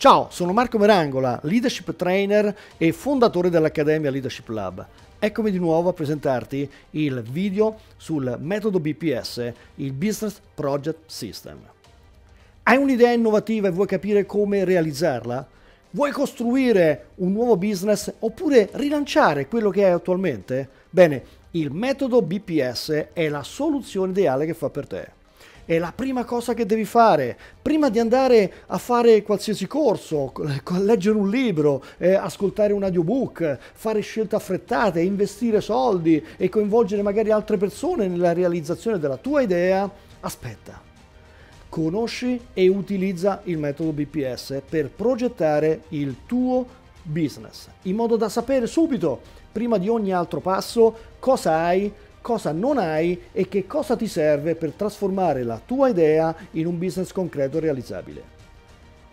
Ciao, sono Marco Merangola, leadership trainer e fondatore dell'Accademia Leadership Lab. Eccomi di nuovo a presentarti il video sul metodo BPS, il Business Project System. Hai un'idea innovativa e vuoi capire come realizzarla? Vuoi costruire un nuovo business oppure rilanciare quello che hai attualmente? Bene, il metodo BPS è la soluzione ideale che fa per te è la prima cosa che devi fare. Prima di andare a fare qualsiasi corso, leggere un libro, eh, ascoltare un audiobook, fare scelte affrettate, investire soldi e coinvolgere magari altre persone nella realizzazione della tua idea, aspetta. Conosci e utilizza il metodo BPS per progettare il tuo business, in modo da sapere subito, prima di ogni altro passo, cosa hai cosa non hai e che cosa ti serve per trasformare la tua idea in un business concreto e realizzabile.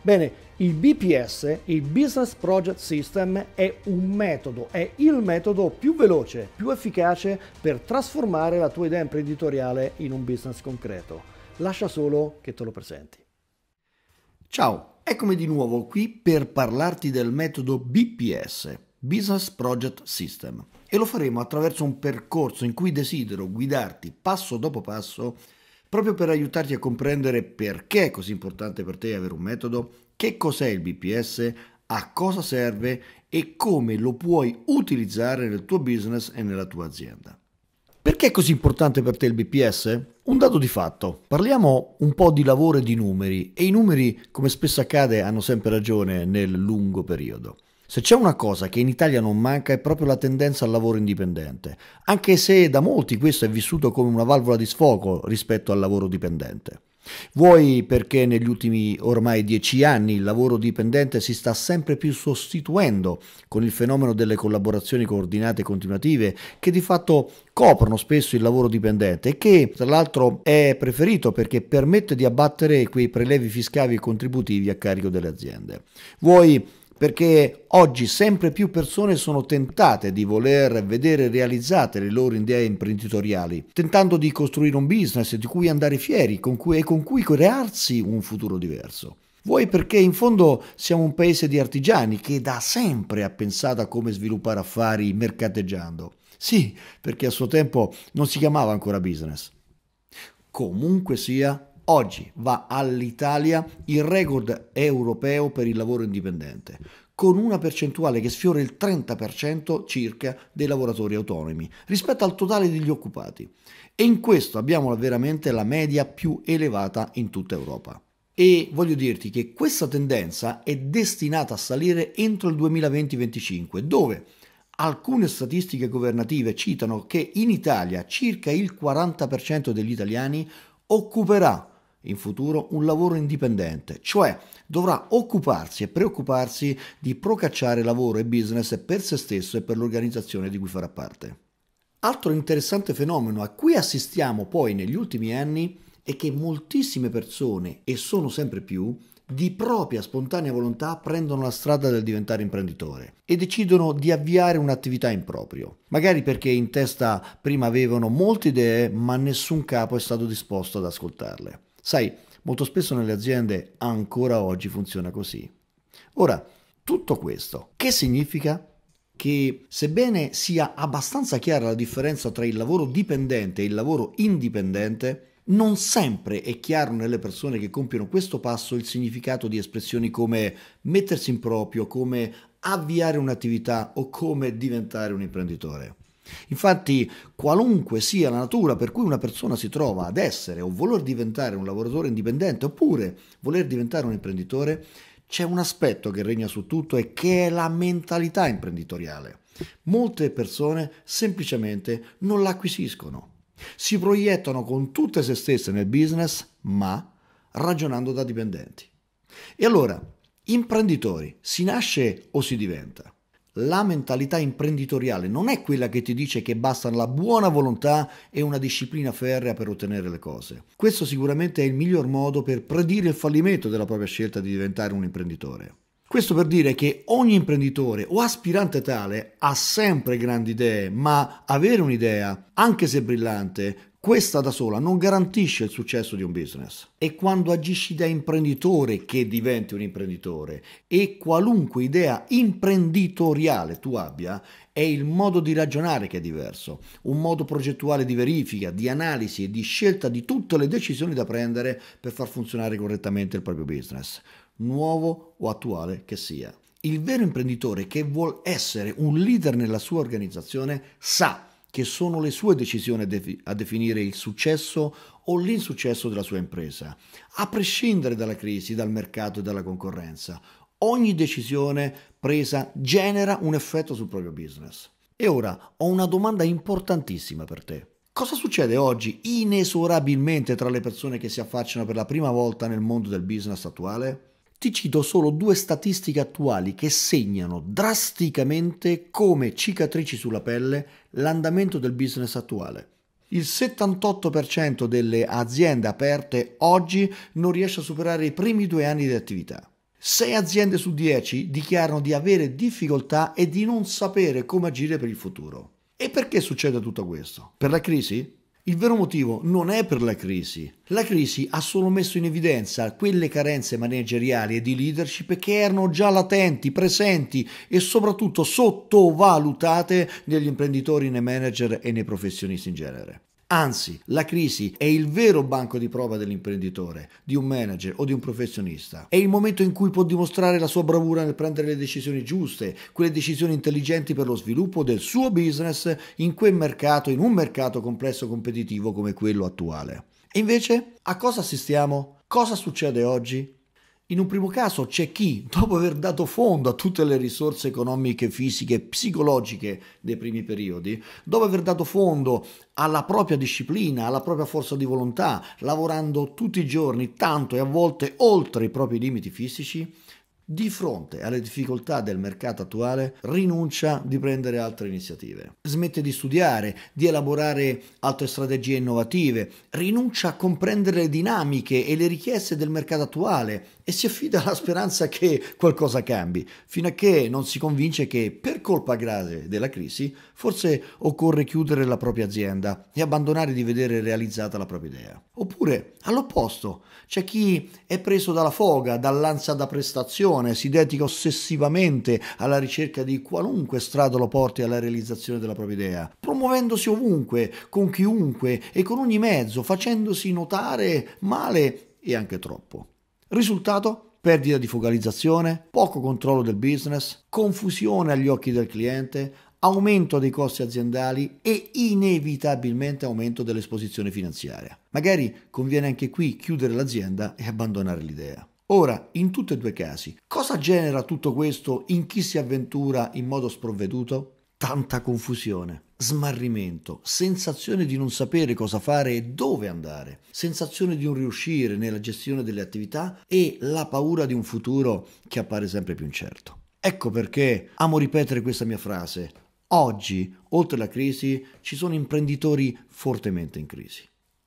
Bene, il BPS, il Business Project System, è un metodo, è il metodo più veloce, più efficace per trasformare la tua idea imprenditoriale in un business concreto. Lascia solo che te lo presenti. Ciao, eccomi di nuovo qui per parlarti del metodo BPS, Business Project System e lo faremo attraverso un percorso in cui desidero guidarti passo dopo passo proprio per aiutarti a comprendere perché è così importante per te avere un metodo, che cos'è il BPS, a cosa serve e come lo puoi utilizzare nel tuo business e nella tua azienda. Perché è così importante per te il BPS? Un dato di fatto, parliamo un po' di lavoro e di numeri e i numeri, come spesso accade, hanno sempre ragione nel lungo periodo. Se c'è una cosa che in Italia non manca è proprio la tendenza al lavoro indipendente, anche se da molti questo è vissuto come una valvola di sfogo rispetto al lavoro dipendente. Vuoi perché negli ultimi ormai dieci anni il lavoro dipendente si sta sempre più sostituendo con il fenomeno delle collaborazioni coordinate e continuative che di fatto coprono spesso il lavoro dipendente e che tra l'altro è preferito perché permette di abbattere quei prelevi fiscali e contributivi a carico delle aziende. Vuoi perché oggi sempre più persone sono tentate di voler vedere realizzate le loro idee imprenditoriali, tentando di costruire un business di cui andare fieri con cui, e con cui crearsi un futuro diverso. Vuoi perché in fondo siamo un paese di artigiani che da sempre ha pensato a come sviluppare affari mercateggiando. Sì, perché a suo tempo non si chiamava ancora business. Comunque sia, Oggi va all'Italia il record europeo per il lavoro indipendente, con una percentuale che sfiora il 30% circa dei lavoratori autonomi rispetto al totale degli occupati. E in questo abbiamo veramente la media più elevata in tutta Europa. E voglio dirti che questa tendenza è destinata a salire entro il 2020-25, dove alcune statistiche governative citano che in Italia circa il 40% degli italiani occuperà in futuro un lavoro indipendente, cioè dovrà occuparsi e preoccuparsi di procacciare lavoro e business per se stesso e per l'organizzazione di cui farà parte. Altro interessante fenomeno a cui assistiamo poi negli ultimi anni è che moltissime persone, e sono sempre più, di propria spontanea volontà prendono la strada del diventare imprenditore e decidono di avviare un'attività in proprio, magari perché in testa prima avevano molte idee ma nessun capo è stato disposto ad ascoltarle. Sai, molto spesso nelle aziende ancora oggi funziona così. Ora, tutto questo, che significa? Che sebbene sia abbastanza chiara la differenza tra il lavoro dipendente e il lavoro indipendente, non sempre è chiaro nelle persone che compiono questo passo il significato di espressioni come mettersi in proprio, come avviare un'attività o come diventare un imprenditore. Infatti, qualunque sia la natura per cui una persona si trova ad essere o voler diventare un lavoratore indipendente oppure voler diventare un imprenditore, c'è un aspetto che regna su tutto e che è la mentalità imprenditoriale. Molte persone semplicemente non l'acquisiscono. Si proiettano con tutte se stesse nel business, ma ragionando da dipendenti. E allora, imprenditori, si nasce o si diventa? la mentalità imprenditoriale non è quella che ti dice che bastano la buona volontà e una disciplina ferrea per ottenere le cose. Questo sicuramente è il miglior modo per predire il fallimento della propria scelta di diventare un imprenditore. Questo per dire che ogni imprenditore o aspirante tale ha sempre grandi idee, ma avere un'idea, anche se brillante, questa da sola non garantisce il successo di un business. È quando agisci da imprenditore che diventi un imprenditore e qualunque idea imprenditoriale tu abbia, è il modo di ragionare che è diverso, un modo progettuale di verifica, di analisi e di scelta di tutte le decisioni da prendere per far funzionare correttamente il proprio business, nuovo o attuale che sia. Il vero imprenditore che vuole essere un leader nella sua organizzazione sa che sono le sue decisioni a, defi- a definire il successo o l'insuccesso della sua impresa, a prescindere dalla crisi, dal mercato e dalla concorrenza. Ogni decisione presa genera un effetto sul proprio business. E ora ho una domanda importantissima per te. Cosa succede oggi inesorabilmente tra le persone che si affacciano per la prima volta nel mondo del business attuale? Ti cito solo due statistiche attuali che segnano drasticamente come cicatrici sulla pelle l'andamento del business attuale. Il 78% delle aziende aperte oggi non riesce a superare i primi due anni di attività. 6 aziende su 10 dichiarano di avere difficoltà e di non sapere come agire per il futuro. E perché succede tutto questo? Per la crisi? Il vero motivo non è per la crisi. La crisi ha solo messo in evidenza quelle carenze manageriali e di leadership che erano già latenti, presenti e soprattutto sottovalutate negli imprenditori, nei manager e nei professionisti in genere. Anzi, la crisi è il vero banco di prova dell'imprenditore, di un manager o di un professionista. È il momento in cui può dimostrare la sua bravura nel prendere le decisioni giuste, quelle decisioni intelligenti per lo sviluppo del suo business in quel mercato, in un mercato complesso competitivo come quello attuale. E invece, a cosa assistiamo? Cosa succede oggi? In un primo caso c'è chi, dopo aver dato fondo a tutte le risorse economiche, fisiche e psicologiche dei primi periodi, dopo aver dato fondo alla propria disciplina, alla propria forza di volontà, lavorando tutti i giorni, tanto e a volte oltre i propri limiti fisici, di fronte alle difficoltà del mercato attuale rinuncia di prendere altre iniziative, smette di studiare, di elaborare altre strategie innovative, rinuncia a comprendere le dinamiche e le richieste del mercato attuale, e si affida alla speranza che qualcosa cambi, fino a che non si convince che per colpa grave della crisi forse occorre chiudere la propria azienda e abbandonare di vedere realizzata la propria idea. Oppure, all'opposto, c'è chi è preso dalla foga, dall'ansia da prestazione, si dedica ossessivamente alla ricerca di qualunque strada lo porti alla realizzazione della propria idea, promuovendosi ovunque, con chiunque e con ogni mezzo, facendosi notare male e anche troppo. Risultato? Perdita di focalizzazione, poco controllo del business, confusione agli occhi del cliente, aumento dei costi aziendali e inevitabilmente aumento dell'esposizione finanziaria. Magari conviene anche qui chiudere l'azienda e abbandonare l'idea. Ora, in tutti e due i casi, cosa genera tutto questo in chi si avventura in modo sprovveduto? tanta confusione, smarrimento, sensazione di non sapere cosa fare e dove andare, sensazione di non riuscire nella gestione delle attività e la paura di un futuro che appare sempre più incerto. Ecco perché amo ripetere questa mia frase. Oggi, oltre alla crisi, ci sono imprenditori fortemente in crisi.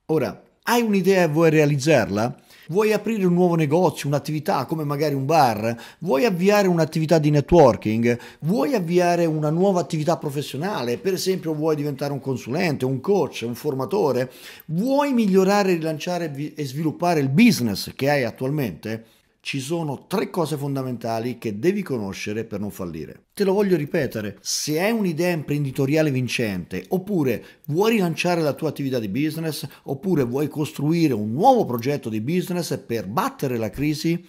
Ora, hai un'idea e vuoi realizzarla? Vuoi aprire un nuovo negozio, un'attività come magari un bar? Vuoi avviare un'attività di networking? Vuoi avviare una nuova attività professionale? Per esempio vuoi diventare un consulente, un coach, un formatore? Vuoi migliorare, rilanciare e sviluppare il business che hai attualmente? ci sono tre cose fondamentali che devi conoscere per non fallire. Te lo voglio ripetere, se hai un'idea imprenditoriale vincente, oppure vuoi rilanciare la tua attività di business, oppure vuoi costruire un nuovo progetto di business per battere la crisi,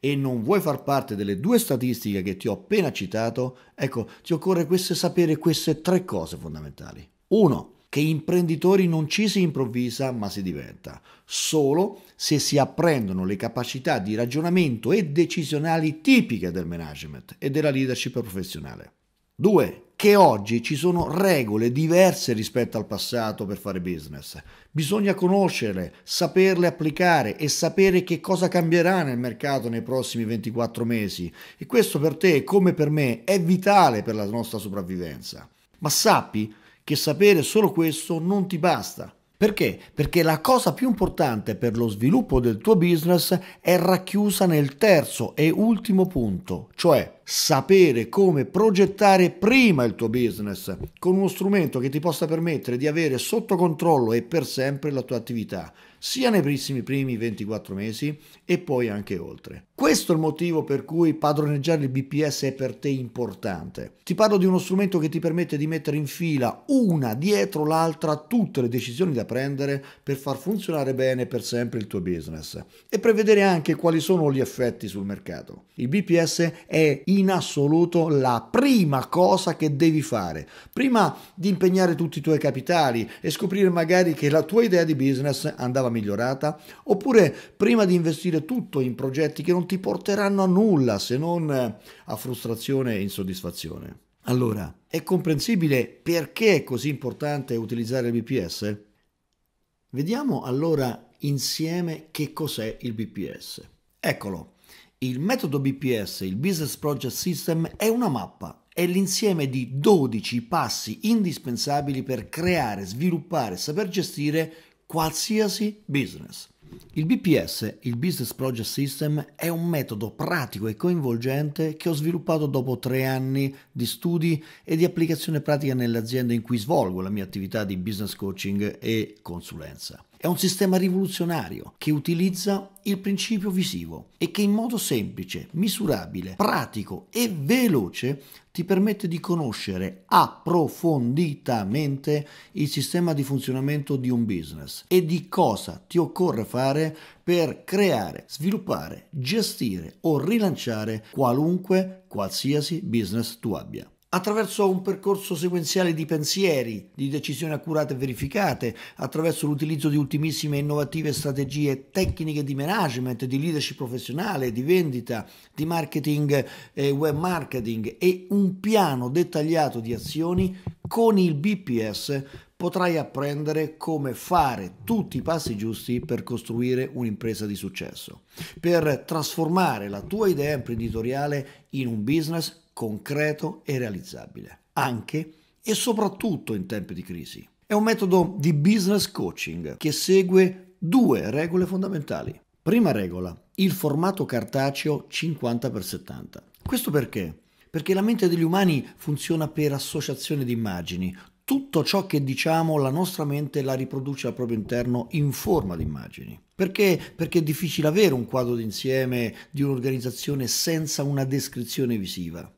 e non vuoi far parte delle due statistiche che ti ho appena citato, ecco, ti occorre queste, sapere queste tre cose fondamentali. 1 che imprenditori non ci si improvvisa ma si diventa, solo se si apprendono le capacità di ragionamento e decisionali tipiche del management e della leadership professionale. 2 che oggi ci sono regole diverse rispetto al passato per fare business. Bisogna conoscerle, saperle applicare e sapere che cosa cambierà nel mercato nei prossimi 24 mesi. E questo per te, come per me, è vitale per la nostra sopravvivenza. Ma sappi che sapere solo questo non ti basta. Perché? Perché la cosa più importante per lo sviluppo del tuo business è racchiusa nel terzo e ultimo punto, cioè sapere come progettare prima il tuo business con uno strumento che ti possa permettere di avere sotto controllo e per sempre la tua attività sia nei prossimi primi 24 mesi e poi anche oltre. Questo è il motivo per cui padroneggiare il BPS è per te importante. Ti parlo di uno strumento che ti permette di mettere in fila una dietro l'altra tutte le decisioni da prendere per far funzionare bene per sempre il tuo business e prevedere anche quali sono gli effetti sul mercato. Il BPS è in assoluto la prima cosa che devi fare, prima di impegnare tutti i tuoi capitali e scoprire magari che la tua idea di business andava migliorata, oppure prima di investire tutto in progetti che non ti porteranno a nulla se non eh, a frustrazione e insoddisfazione. Allora, è comprensibile perché è così importante utilizzare il BPS? Vediamo allora insieme che cos'è il BPS. Eccolo, il metodo BPS, il Business Project System, è una mappa, è l'insieme di 12 passi indispensabili per creare, sviluppare, saper gestire qualsiasi business. Il BPS, il Business Project System, è un metodo pratico e coinvolgente che ho sviluppato dopo tre anni di studi e di applicazione pratica nelle aziende in cui svolgo la mia attività di business coaching e consulenza. È un sistema rivoluzionario che utilizza il principio visivo e che in modo semplice, misurabile, pratico e veloce ti permette di conoscere approfonditamente il sistema di funzionamento di un business e di cosa ti occorre fare per creare, sviluppare, gestire o rilanciare qualunque, qualsiasi business tu abbia attraverso un percorso sequenziale di pensieri, di decisioni accurate e verificate, attraverso l'utilizzo di ultimissime innovative strategie tecniche di management, di leadership professionale, di vendita, di marketing e eh, web marketing e un piano dettagliato di azioni con il BPS potrai apprendere come fare tutti i passi giusti per costruire un'impresa di successo, per trasformare la tua idea imprenditoriale in un business concreto e realizzabile, anche e soprattutto in tempi di crisi. È un metodo di business coaching che segue due regole fondamentali. Prima regola, il formato cartaceo 50x70. Questo perché? Perché la mente degli umani funziona per associazione di immagini. Tutto ciò che diciamo la nostra mente la riproduce al proprio interno in forma di immagini. Perché? Perché è difficile avere un quadro d'insieme di un'organizzazione senza una descrizione visiva.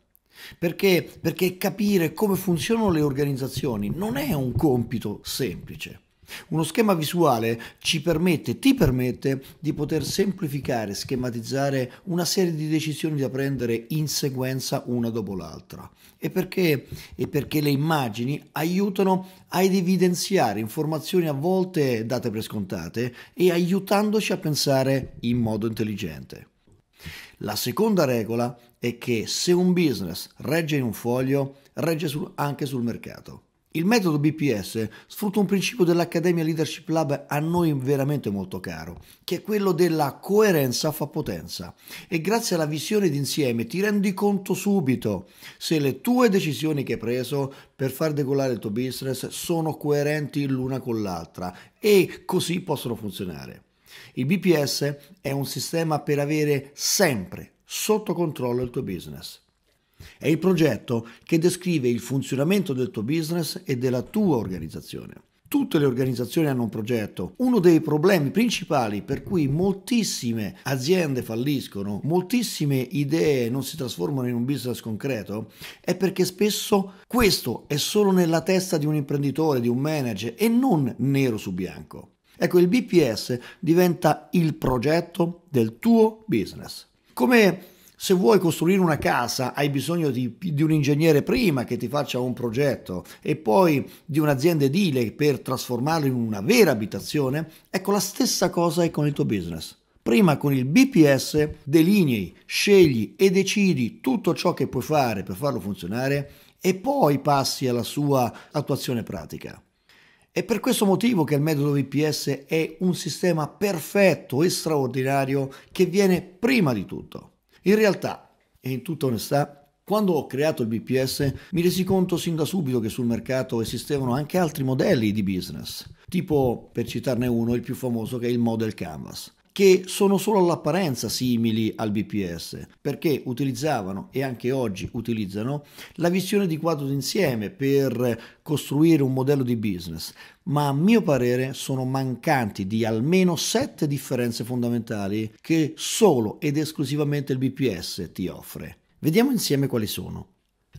Perché, perché capire come funzionano le organizzazioni non è un compito semplice. Uno schema visuale ci permette, ti permette di poter semplificare, schematizzare una serie di decisioni da prendere in sequenza una dopo l'altra. E perché? E perché le immagini aiutano ad evidenziare informazioni a volte date per scontate e aiutandoci a pensare in modo intelligente. La seconda regola è che se un business regge in un foglio, regge sul, anche sul mercato. Il metodo BPS sfrutta un principio dell'Accademia Leadership Lab a noi veramente molto caro, che è quello della coerenza fa potenza. E grazie alla visione d'insieme ti rendi conto subito se le tue decisioni che hai preso per far decollare il tuo business sono coerenti l'una con l'altra e così possono funzionare. Il BPS è un sistema per avere sempre sotto controllo il tuo business. È il progetto che descrive il funzionamento del tuo business e della tua organizzazione. Tutte le organizzazioni hanno un progetto. Uno dei problemi principali per cui moltissime aziende falliscono, moltissime idee non si trasformano in un business concreto, è perché spesso questo è solo nella testa di un imprenditore, di un manager e non nero su bianco. Ecco, il BPS diventa il progetto del tuo business. Come se vuoi costruire una casa hai bisogno di, di, un ingegnere prima che ti faccia un progetto e poi di un'azienda edile per trasformarlo in una vera abitazione, ecco la stessa cosa è con il tuo business. Prima con il BPS delinei, scegli e decidi tutto ciò che puoi fare per farlo funzionare e poi passi alla sua attuazione pratica. È per questo motivo che il metodo VPS è un sistema perfetto e straordinario che viene prima di tutto. In realtà, e in tutta onestà, quando ho creato il VPS mi resi conto sin da subito che sul mercato esistevano anche altri modelli di business, tipo, per citarne uno, il più famoso che è il Model Canvas che sono solo all'apparenza simili al BPS, perché utilizzavano e anche oggi utilizzano la visione di quadro d'insieme per costruire un modello di business, ma a mio parere sono mancanti di almeno sette differenze fondamentali che solo ed esclusivamente il BPS ti offre. Vediamo insieme quali sono.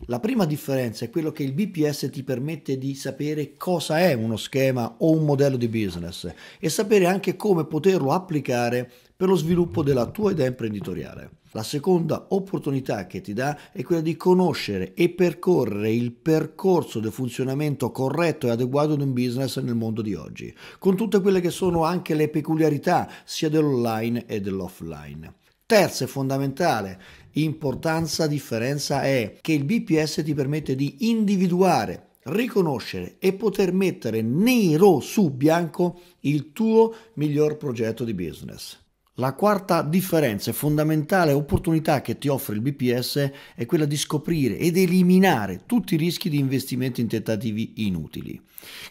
La prima differenza è quello che il BPS ti permette di sapere cosa è uno schema o un modello di business e sapere anche come poterlo applicare per lo sviluppo della tua idea imprenditoriale. La seconda opportunità che ti dà è quella di conoscere e percorrere il percorso del funzionamento corretto e adeguato di un business nel mondo di oggi, con tutte quelle che sono anche le peculiarità sia dell'online e dell'offline. Terza e fondamentale importanza, differenza è che il BPS ti permette di individuare riconoscere e poter mettere nero su bianco il tuo miglior progetto di business. La quarta differenza e fondamentale opportunità che ti offre il BPS è quella di scoprire ed eliminare tutti i rischi di investimenti in tentativi inutili,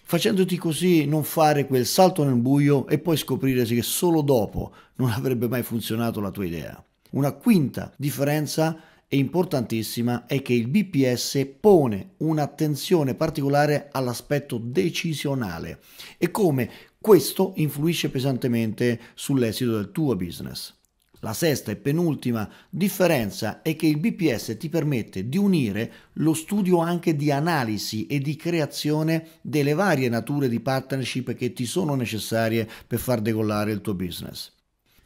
facendoti così non fare quel salto nel buio e poi scoprire che solo dopo non avrebbe mai funzionato la tua idea. Una quinta differenza è importantissima è che il BPS pone un'attenzione particolare all'aspetto decisionale e come questo influisce pesantemente sull'esito del tuo business. La sesta e penultima differenza è che il BPS ti permette di unire lo studio anche di analisi e di creazione delle varie nature di partnership che ti sono necessarie per far decollare il tuo business.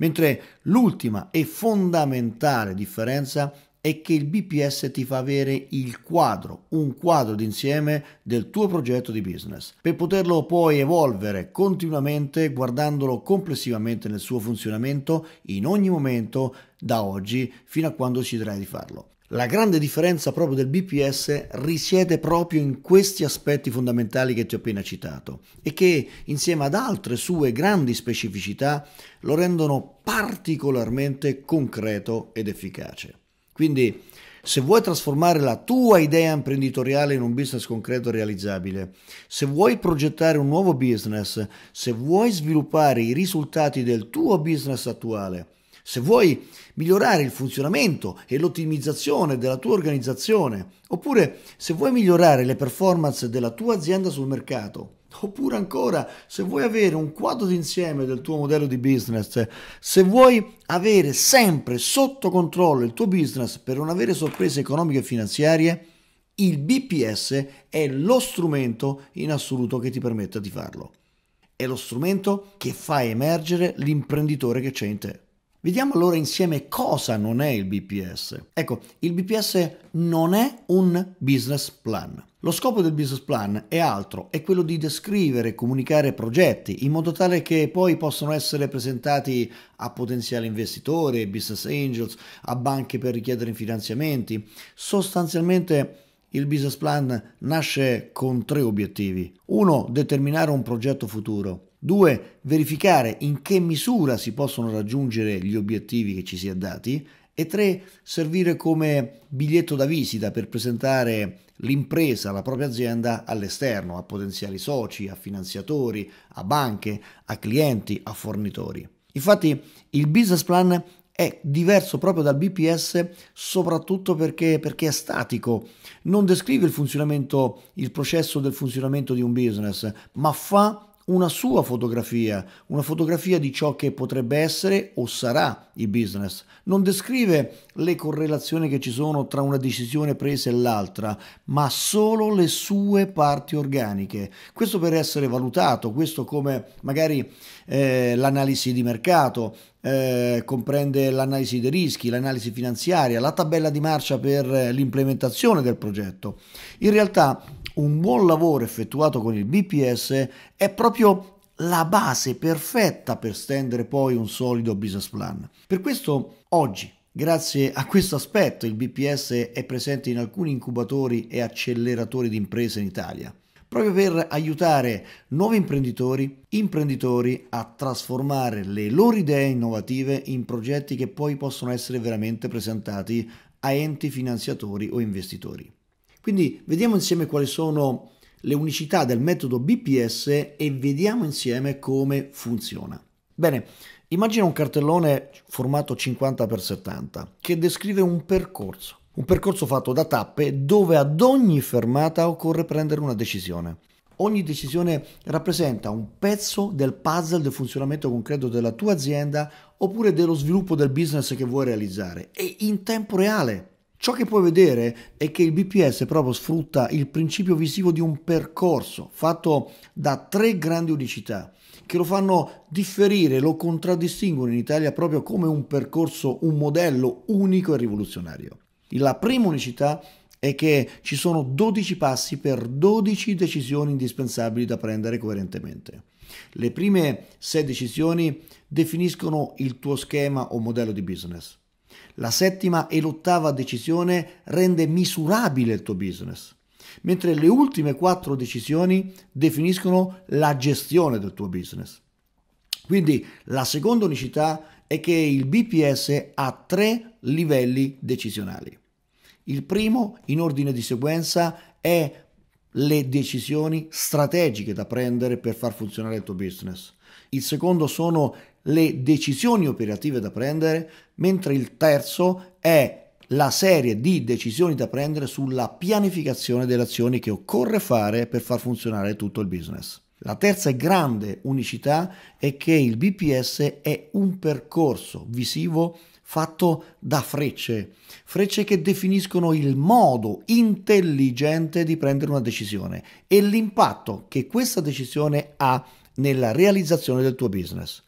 Mentre l'ultima e fondamentale differenza è che il BPS ti fa avere il quadro, un quadro d'insieme del tuo progetto di business, per poterlo poi evolvere continuamente guardandolo complessivamente nel suo funzionamento in ogni momento da oggi fino a quando deciderai di farlo. La grande differenza proprio del BPS risiede proprio in questi aspetti fondamentali che ti ho appena citato e che insieme ad altre sue grandi specificità lo rendono particolarmente concreto ed efficace. Quindi se vuoi trasformare la tua idea imprenditoriale in un business concreto e realizzabile, se vuoi progettare un nuovo business, se vuoi sviluppare i risultati del tuo business attuale, se vuoi migliorare il funzionamento e l'ottimizzazione della tua organizzazione, oppure se vuoi migliorare le performance della tua azienda sul mercato, oppure ancora se vuoi avere un quadro d'insieme del tuo modello di business, se vuoi avere sempre sotto controllo il tuo business per non avere sorprese economiche e finanziarie, il BPS è lo strumento in assoluto che ti permetta di farlo. È lo strumento che fa emergere l'imprenditore che c'è in te. Vediamo allora insieme cosa non è il BPS. Ecco, il BPS non è un business plan. Lo scopo del business plan è altro, è quello di descrivere e comunicare progetti in modo tale che poi possano essere presentati a potenziali investitori, business angels, a banche per richiedere finanziamenti. Sostanzialmente il business plan nasce con tre obiettivi. Uno, determinare un progetto futuro. 2. Verificare in che misura si possono raggiungere gli obiettivi che ci si è dati. E 3. Servire come biglietto da visita per presentare l'impresa, la propria azienda all'esterno, a potenziali soci, a finanziatori, a banche, a clienti, a fornitori. Infatti il business plan è diverso proprio dal BPS soprattutto perché, perché, è statico, non descrive il funzionamento, il processo del funzionamento di un business, ma fa una sua fotografia, una fotografia di ciò che potrebbe essere o sarà il business. Non descrive le correlazioni che ci sono tra una decisione presa e l'altra, ma solo le sue parti organiche. Questo per essere valutato, questo come magari eh, l'analisi di mercato, eh, comprende l'analisi dei rischi, l'analisi finanziaria, la tabella di marcia per eh, l'implementazione del progetto. In realtà un buon lavoro effettuato con il BPS è proprio la base perfetta per stendere poi un solido business plan. Per questo oggi Grazie a questo aspetto il BPS è presente in alcuni incubatori e acceleratori di imprese in Italia, proprio per aiutare nuovi imprenditori, imprenditori a trasformare le loro idee innovative in progetti che poi possono essere veramente presentati a enti finanziatori o investitori. Quindi vediamo insieme quali sono le unicità del metodo BPS e vediamo insieme come funziona. Bene, immagina un cartellone formato 50x70 che descrive un percorso. Un percorso fatto da tappe dove ad ogni fermata occorre prendere una decisione. Ogni decisione rappresenta un pezzo del puzzle del funzionamento concreto della tua azienda oppure dello sviluppo del business che vuoi realizzare e in tempo reale Ciò che puoi vedere è che il BPS proprio sfrutta il principio visivo di un percorso fatto da tre grandi unicità che lo fanno differire, lo contraddistinguono in Italia proprio come un percorso, un modello unico e rivoluzionario. La prima unicità è che ci sono 12 passi per 12 decisioni indispensabili da prendere coerentemente. Le prime 6 decisioni definiscono il tuo schema o modello di business. La settima e l'ottava decisione rende misurabile il tuo business, mentre le ultime quattro decisioni definiscono la gestione del tuo business. Quindi la seconda unicità è che il BPS ha tre livelli decisionali. Il primo, in ordine di sequenza, è le decisioni strategiche da prendere per far funzionare il tuo business. Il secondo sono le decisioni operative da prendere, mentre il terzo è la serie di decisioni da prendere sulla pianificazione delle azioni che occorre fare per far funzionare tutto il business. La terza e grande unicità è che il BPS è un percorso visivo fatto da frecce, frecce che definiscono il modo intelligente di prendere una decisione e l'impatto che questa decisione ha nella realizzazione del tuo business.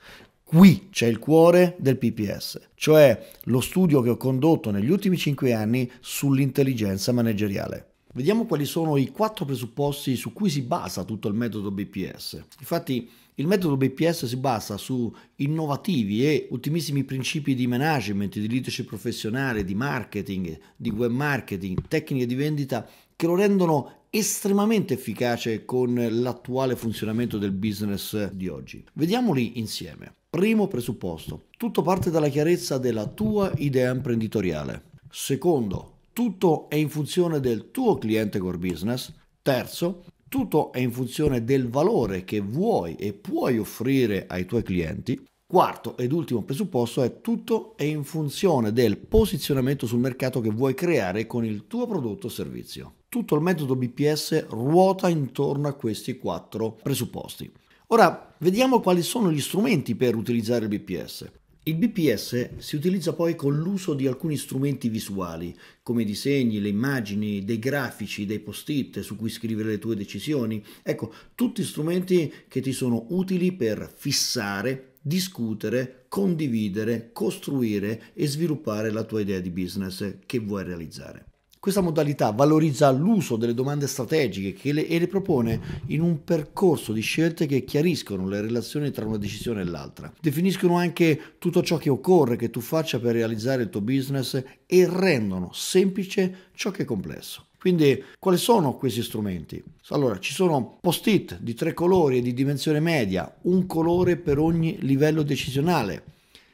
Qui c'è il cuore del PPS, cioè lo studio che ho condotto negli ultimi 5 anni sull'intelligenza manageriale. Vediamo quali sono i quattro presupposti su cui si basa tutto il metodo BPS. Infatti il metodo BPS si basa su innovativi e ultimissimi principi di management, di leadership professionale, di marketing, di web marketing, tecniche di vendita che lo rendono estremamente efficace con l'attuale funzionamento del business di oggi. Vediamoli insieme. Primo presupposto, tutto parte dalla chiarezza della tua idea imprenditoriale. Secondo, tutto è in funzione del tuo cliente core business. Terzo, tutto è in funzione del valore che vuoi e puoi offrire ai tuoi clienti. Quarto ed ultimo presupposto è tutto è in funzione del posizionamento sul mercato che vuoi creare con il tuo prodotto o servizio. Tutto il metodo BPS ruota intorno a questi quattro presupposti. Ora vediamo quali sono gli strumenti per utilizzare il BPS. Il BPS si utilizza poi con l'uso di alcuni strumenti visuali, come i disegni, le immagini, dei grafici, dei post-it su cui scrivere le tue decisioni. Ecco, tutti strumenti che ti sono utili per fissare, discutere, condividere, costruire e sviluppare la tua idea di business che vuoi realizzare. Questa modalità valorizza l'uso delle domande strategiche le, e le propone in un percorso di scelte che chiariscono le relazioni tra una decisione e l'altra. Definiscono anche tutto ciò che occorre che tu faccia per realizzare il tuo business e rendono semplice ciò che è complesso. Quindi quali sono questi strumenti? Allora, ci sono post-it di tre colori e di dimensione media, un colore per ogni livello decisionale,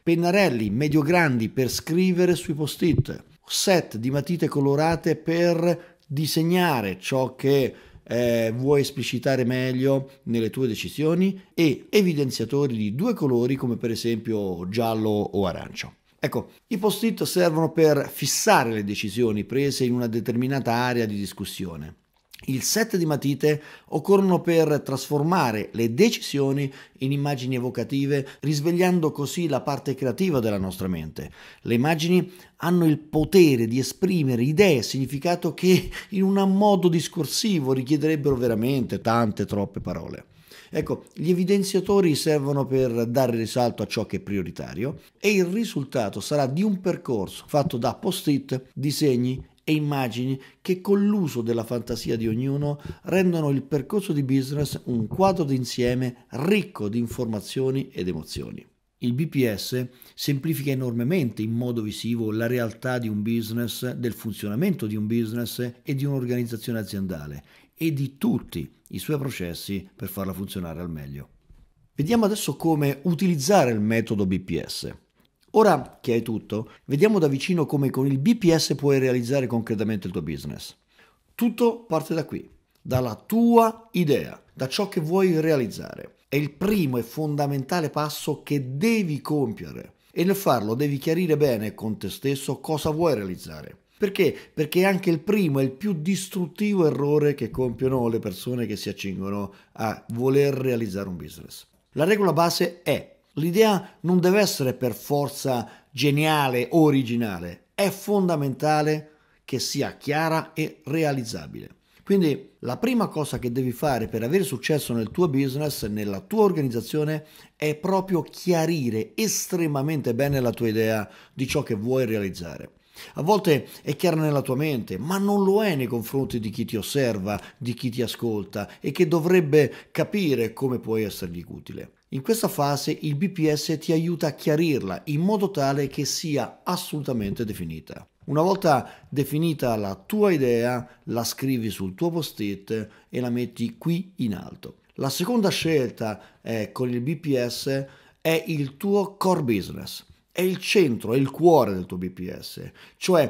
pennarelli medio-grandi per scrivere sui post-it, set di matite colorate per disegnare ciò che eh, vuoi esplicitare meglio nelle tue decisioni e evidenziatori di due colori come per esempio giallo o arancio. Ecco, i post-it servono per fissare le decisioni prese in una determinata area di discussione. Il set di matite occorrono per trasformare le decisioni in immagini evocative, risvegliando così la parte creativa della nostra mente. Le immagini hanno il potere di esprimere idee e significato che in un modo discorsivo richiederebbero veramente tante troppe parole. Ecco, gli evidenziatori servono per dare risalto a ciò che è prioritario e il risultato sarà di un percorso fatto da post-it, disegni, e immagini che con l'uso della fantasia di ognuno rendono il percorso di business un quadro d'insieme ricco di informazioni ed emozioni. Il BPS semplifica enormemente in modo visivo la realtà di un business, del funzionamento di un business e di un'organizzazione aziendale e di tutti i suoi processi per farla funzionare al meglio. Vediamo adesso come utilizzare il metodo BPS. Ora che hai tutto, vediamo da vicino come con il BPS puoi realizzare concretamente il tuo business. Tutto parte da qui, dalla tua idea, da ciò che vuoi realizzare. È il primo e fondamentale passo che devi compiere e nel farlo devi chiarire bene con te stesso cosa vuoi realizzare. Perché? Perché è anche il primo e il più distruttivo errore che compiono le persone che si accingono a voler realizzare un business. La regola base è L'idea non deve essere per forza geniale, o originale, è fondamentale che sia chiara e realizzabile. Quindi la prima cosa che devi fare per avere successo nel tuo business, nella tua organizzazione, è proprio chiarire estremamente bene la tua idea di ciò che vuoi realizzare. A volte è chiara nella tua mente, ma non lo è nei confronti di chi ti osserva, di chi ti ascolta e che dovrebbe capire come puoi essergli utile. In questa fase il BPS ti aiuta a chiarirla in modo tale che sia assolutamente definita. Una volta definita la tua idea, la scrivi sul tuo post-it e la metti qui in alto. La seconda scelta eh, con il BPS è il tuo core business, è il centro, è il cuore del tuo BPS, cioè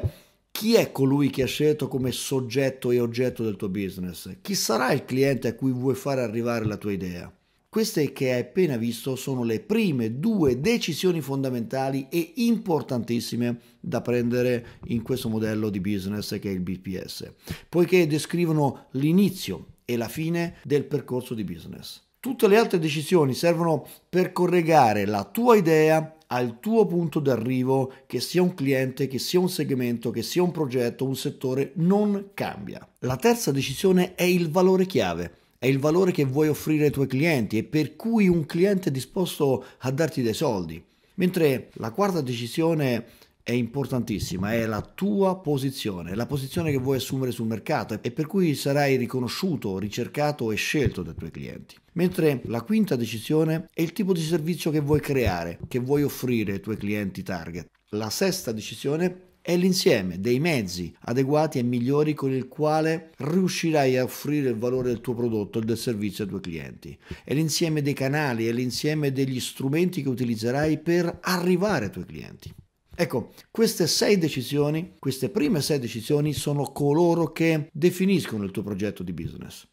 chi è colui che hai scelto come soggetto e oggetto del tuo business? Chi sarà il cliente a cui vuoi fare arrivare la tua idea? Queste che hai appena visto sono le prime due decisioni fondamentali e importantissime da prendere in questo modello di business che è il BPS, poiché descrivono l'inizio e la fine del percorso di business. Tutte le altre decisioni servono per collegare la tua idea al tuo punto d'arrivo, che sia un cliente, che sia un segmento, che sia un progetto, un settore, non cambia. La terza decisione è il valore chiave è il valore che vuoi offrire ai tuoi clienti e per cui un cliente è disposto a darti dei soldi. Mentre la quarta decisione è importantissima, è la tua posizione, la posizione che vuoi assumere sul mercato e per cui sarai riconosciuto, ricercato e scelto dai tuoi clienti. Mentre la quinta decisione è il tipo di servizio che vuoi creare, che vuoi offrire ai tuoi clienti target. La sesta decisione è l'insieme dei mezzi adeguati e migliori con il quale riuscirai a offrire il valore del tuo prodotto e del servizio ai tuoi clienti. È l'insieme dei canali, è l'insieme degli strumenti che utilizzerai per arrivare ai tuoi clienti. Ecco, queste sei decisioni, queste prime sei decisioni sono coloro che definiscono il tuo progetto di business.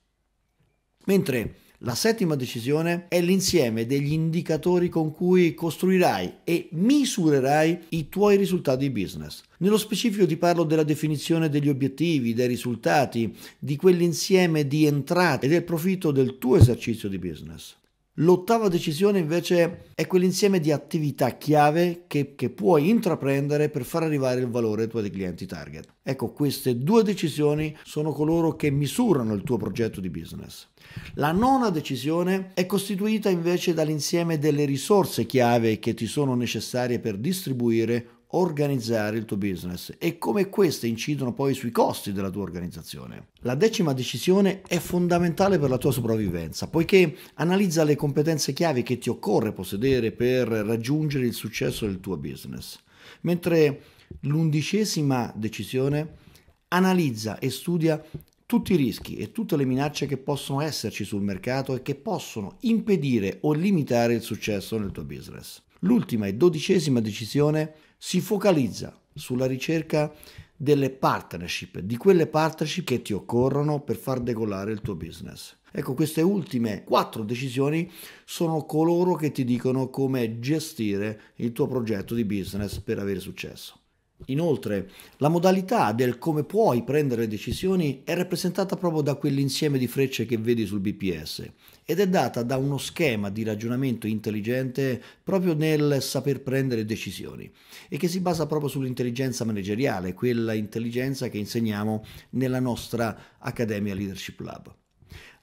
Mentre la settima decisione è l'insieme degli indicatori con cui costruirai e misurerai i tuoi risultati business. Nello specifico ti parlo della definizione degli obiettivi, dei risultati, di quell'insieme di entrate e del profitto del tuo esercizio di business. L'ottava decisione invece è quell'insieme di attività chiave che, che, puoi intraprendere per far arrivare il valore ai tuoi clienti target. Ecco, queste due decisioni sono coloro che misurano il tuo progetto di business. La nona decisione è costituita invece dall'insieme delle risorse chiave che ti sono necessarie per distribuire organizzare il tuo business e come queste incidono poi sui costi della tua organizzazione. La decima decisione è fondamentale per la tua sopravvivenza, poiché analizza le competenze chiave che ti occorre possedere per raggiungere il successo del tuo business. Mentre l'undicesima decisione analizza e studia tutti i rischi e tutte le minacce che possono esserci sul mercato e che possono impedire o limitare il successo nel tuo business. L'ultima e dodicesima decisione si focalizza sulla ricerca delle partnership, di quelle partnership che ti occorrono per far decollare il tuo business. Ecco, queste ultime quattro decisioni sono coloro che ti dicono come gestire il tuo progetto di business per avere successo. Inoltre, la modalità del come puoi prendere decisioni è rappresentata proprio da quell'insieme di frecce che vedi sul BPS ed è data da uno schema di ragionamento intelligente proprio nel saper prendere decisioni e che si basa proprio sull'intelligenza manageriale, quella intelligenza che insegniamo nella nostra Accademia Leadership Lab.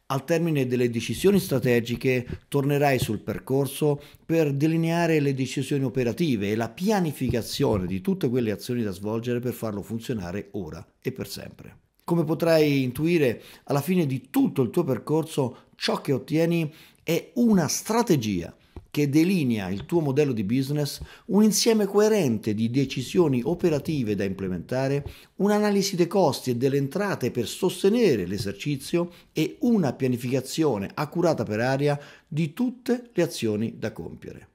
Al termine delle decisioni strategiche tornerai sul percorso per delineare le decisioni operative e la pianificazione di tutte quelle azioni da svolgere per farlo funzionare ora e per sempre. Come potrai intuire, alla fine di tutto il tuo percorso ciò che ottieni è una strategia che delinea il tuo modello di business, un insieme coerente di decisioni operative da implementare, un'analisi dei costi e delle entrate per sostenere l'esercizio e una pianificazione accurata per area di tutte le azioni da compiere.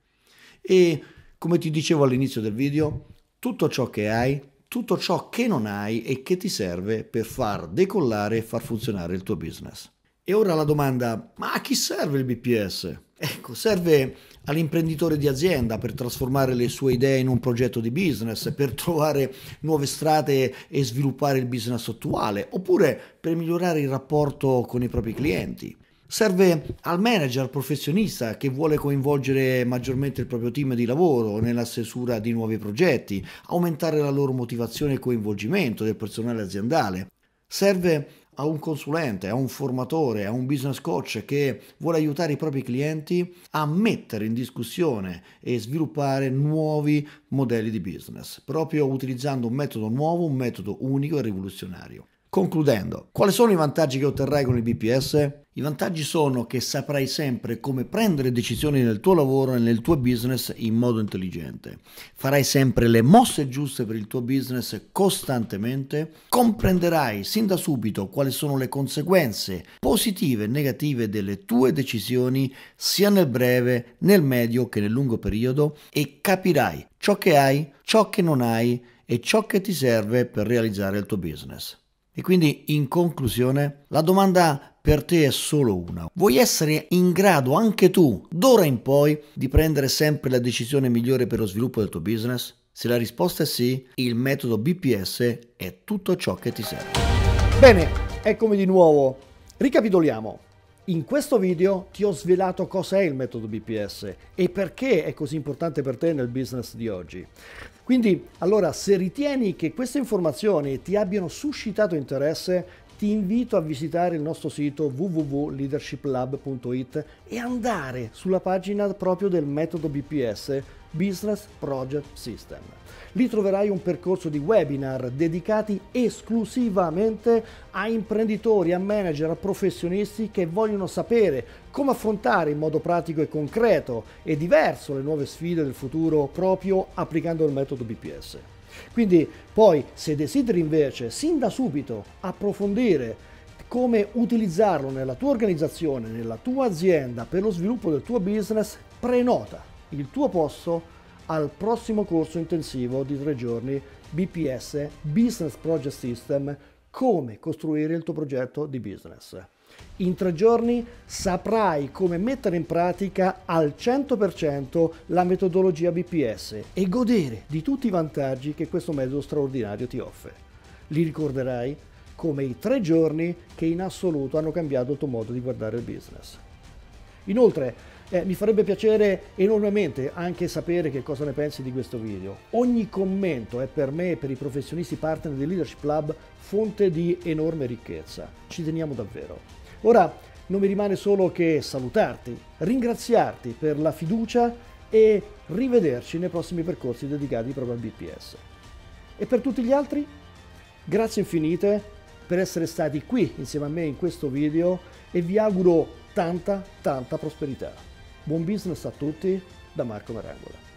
E come ti dicevo all'inizio del video, tutto ciò che hai, tutto ciò che non hai e che ti serve per far decollare e far funzionare il tuo business. E ora la domanda, ma a chi serve il BPS? Ecco, serve all'imprenditore di azienda per trasformare le sue idee in un progetto di business, per trovare nuove strade e sviluppare il business attuale, oppure per migliorare il rapporto con i propri clienti. Serve al manager professionista che vuole coinvolgere maggiormente il proprio team di lavoro nella stesura di nuovi progetti, aumentare la loro motivazione e coinvolgimento del personale aziendale. Serve a un consulente, a un formatore, a un business coach che vuole aiutare i propri clienti a mettere in discussione e sviluppare nuovi modelli di business, proprio utilizzando un metodo nuovo, un metodo unico e rivoluzionario. Concludendo, quali sono i vantaggi che otterrai con il BPS? I vantaggi sono che saprai sempre come prendere decisioni nel tuo lavoro e nel tuo business in modo intelligente. Farai sempre le mosse giuste per il tuo business costantemente. Comprenderai sin da subito quali sono le conseguenze positive e negative delle tue decisioni sia nel breve, nel medio che nel lungo periodo e capirai ciò che hai, ciò che non hai e ciò che ti serve per realizzare il tuo business. E quindi in conclusione la domanda per te è solo una. Vuoi essere in grado anche tu, d'ora in poi, di prendere sempre la decisione migliore per lo sviluppo del tuo business? Se la risposta è sì, il metodo BPS è tutto ciò che ti serve. Bene, eccomi di nuovo. Ricapitoliamo. In questo video ti ho svelato cosa è il metodo BPS e perché è così importante per te nel business di oggi. Quindi allora se ritieni che queste informazioni ti abbiano suscitato interesse, ti invito a visitare il nostro sito www.leadershiplab.it e andare sulla pagina proprio del metodo BPS, Business Project System. Lì troverai un percorso di webinar dedicati esclusivamente a imprenditori, a manager, a professionisti che vogliono sapere come affrontare in modo pratico e concreto e diverso le nuove sfide del futuro proprio applicando il metodo BPS. Quindi poi se desideri invece sin da subito approfondire come utilizzarlo nella tua organizzazione, nella tua azienda per lo sviluppo del tuo business, prenota il tuo posto al prossimo corso intensivo di tre giorni BPS Business Project System come costruire il tuo progetto di business. In tre giorni saprai come mettere in pratica al 100% la metodologia BPS e godere di tutti i vantaggi che questo mezzo straordinario ti offre. Li ricorderai come i tre giorni che in assoluto hanno cambiato il tuo modo di guardare il business. Inoltre, eh, mi farebbe piacere enormemente anche sapere che cosa ne pensi di questo video. Ogni commento è per me e per i professionisti partner di Leadership Lab fonte di enorme ricchezza. Ci teniamo davvero. Ora non mi rimane solo che salutarti, ringraziarti per la fiducia e rivederci nei prossimi percorsi dedicati proprio al BPS. E per tutti gli altri, grazie infinite per essere stati qui insieme a me in questo video e vi auguro tanta, tanta prosperità. Buon business a tutti da Marco Marangola.